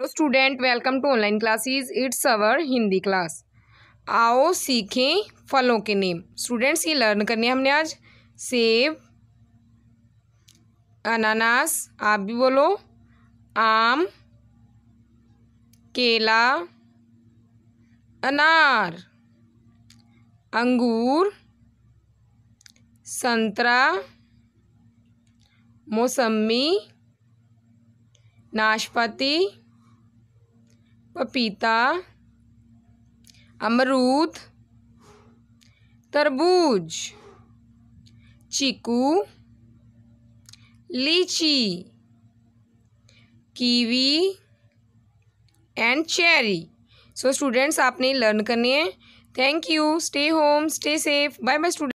hello student welcome to online classes it's our Hindi class आओ सीखें फलों के नेम स्टूडेंट्स ये लर्न करने हमने आज सेब अनानास आप भी बोलो आम केला अनार अंगूर संतरा मौसमी नाशपाती पपीता अमरूद तरबूज चीकू लीची kiwi and cherry so students आपने लर्न करने हैं thank you stay home stay safe bye bye student